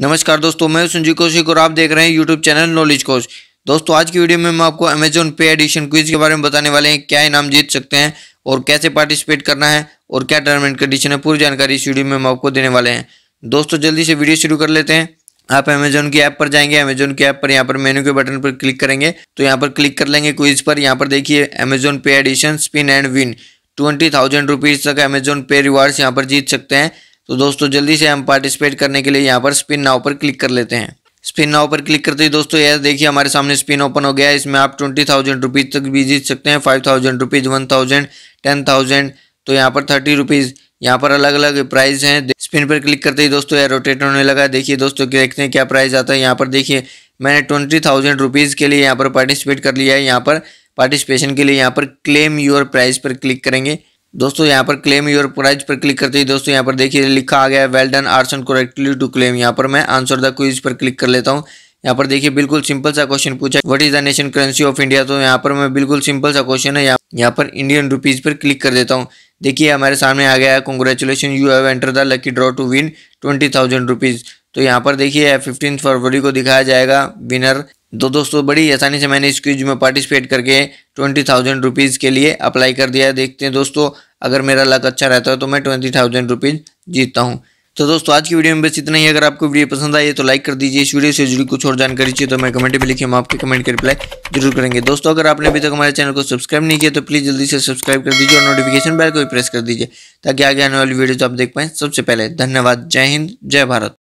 नमस्कार दोस्तों मैं संजीव कौशिक और आप देख रहे हैं यूट्यूब चैनल नॉलेज कोच दोस्तों आज की वीडियो में हम आपको अमेजोन पे एडिशन क्विज के बारे में बताने वाले हैं क्या इनाम जीत सकते हैं और कैसे पार्टिसिपेट करना है और क्या टर्म एंड कंडीशन है पूरी जानकारी इस वीडियो में हम आपको देने वाले हैं दोस्तों जल्दी से वीडियो शुरू कर लेते हैं आप अमेजोन की ऐप पर जाएंगे अमेजोन की ऐप पर यहाँ पर मेन्यू के बटन पर क्लिक करेंगे तो यहाँ पर क्लिक कर लेंगे क्विज पर यहाँ पर देखिए Amazon pay edition spin and win twenty thousand rupees तक अमेजोन पे रिवार्ड्स यहाँ पर जीत सकते हैं तो दोस्तों जल्दी से हम पार्टिसिपेट करने के लिए यहाँ पर स्पिन नाव पर क्लिक कर लेते हैं स्पिन नाव पर क्लिक करते ही दोस्तों यह देखिए हमारे सामने स्पिन ओपन हो गया है इसमें आप ट्वेंटी थाउजेंड रुपीज़ तक भी जीत सकते हैं five thousand rupees one thousand ten thousand तो यहाँ पर थर्टी रुपीज़ यहाँ पर अलग अलग प्राइस हैं स्पिन पर क्लिक करते ही दोस्तों यह रोटेट होने लगा देखिए दोस्तों देखते हैं क्या प्राइस आता है यहाँ पर देखिए मैंने ट्वेंटी थाउजेंड रुपीज़ के लिए यहाँ पर पार्टिसिपेट कर लिया है यहाँ पर पार्टिसिपेशन के लिए यहाँ पर क्लेम योर प्राइस पर क्लिक करेंगे दोस्तों यहाँ पर क्लेम योर प्राइज पर क्लिक करते ही दोस्तों यहाँ पर देखिए लिखा आ गया है वेल डन आर्सन करेक्टली टू क्लेम यहाँ पर मैं आंसर द क्विज पर क्लिक कर लेता हूँ यहाँ पर देखिए बिल्कुल सिंपल सा क्वेश्चन पूछा what is the nation currency of India तो यहाँ पर मैं बिल्कुल सिंपल सा क्वेश्चन है यहाँ पर इंडियन रुपीज पर क्लिक कर देता हूँ देखिए हमारे सामने आ गया है congratulation you have enter the lucky draw to win twenty thousand rupees तो यहाँ पर देखिए फिफ्टीन फरवरी को दिखाया जाएगा विनर दो तो दोस्तों बड़ी आसानी से मैंने इस क्विज में पार्टिसिपेट करके ट्वेंटी थाउजेंड रुपीज़ के लिए अप्लाई कर दिया देखते हैं दोस्तों अगर मेरा लक अच्छा रहता है तो मैं ट्वेंटी थाउजेंड रुपीज़ जीतता हूँ तो दोस्तों आज की वीडियो में बस इतना ही अगर आपको वीडियो पसंद आई है तो लाइक कर दीजिए इस वीडियो से जुड़ी कुछ और जानकारी चाहिए तो मैं कमेंट में लिखिए हम आपके कमेंट के रिप्लाई जरूर करेंगे दोस्तों अगर आपने अभी तक हमारे चैनल को सब्सक्राइब नहीं किया तो प्लीज़ जल्दी से सब्सक्राइब कर दीजिए और नोटिफिकेशन बैल को भी प्रेस कर दीजिए ताकि आगे आने वाली वीडियो आप देख पाएँ सबसे पहले धन्यवाद जय हिंद जय भारत